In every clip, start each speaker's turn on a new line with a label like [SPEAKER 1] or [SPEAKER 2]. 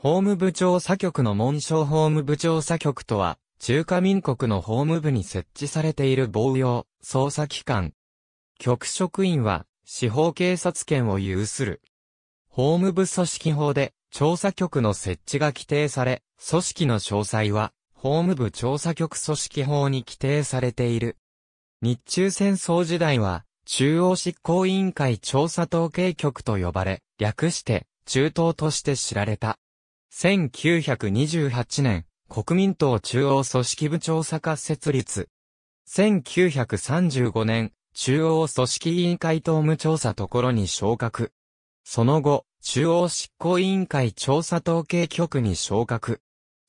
[SPEAKER 1] 法務部長査局の紋章法務部長査局とは、中華民国の法務部に設置されている防用、捜査機関。局職員は、司法警察権を有する。法務部組織法で、調査局の設置が規定され、組織の詳細は、法務部調査局組織法に規定されている。日中戦争時代は、中央執行委員会調査統計局と呼ばれ、略して、中東として知られた。1928年、国民党中央組織部調査課設立。1935年、中央組織委員会党務調査ところに昇格。その後、中央執行委員会調査統計局に昇格。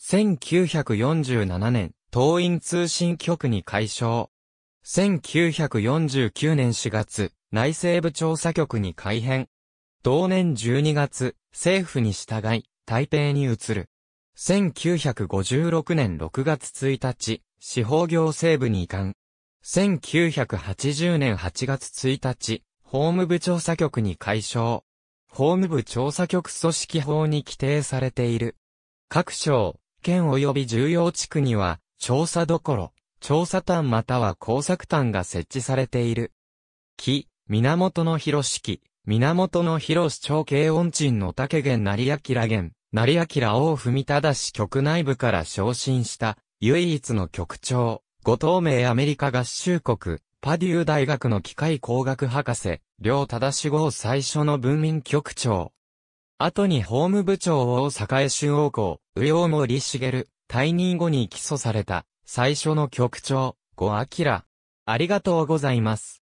[SPEAKER 1] 1947年、党員通信局に改称。1949年4月、内政部調査局に改編。同年12月、政府に従い、台北に移る。1956年6月1日、司法行政部に移管。1980年8月1日、法務部調査局に解消。法務部調査局組織法に規定されている。各省、県及び重要地区には、調査どころ、調査単または工作端が設置されている。木、源の広式、源の広市長慶音鎮の竹源成明元。成明王文忠氏局内部から昇進した唯一の局長、五透明アメリカ合衆国、パデュー大学の機械工学博士、両忠志号最初の文民局長。後に法務部長を江州王校、右王森茂、退任後に起訴された、最初の局長、五明。ありがとうございます。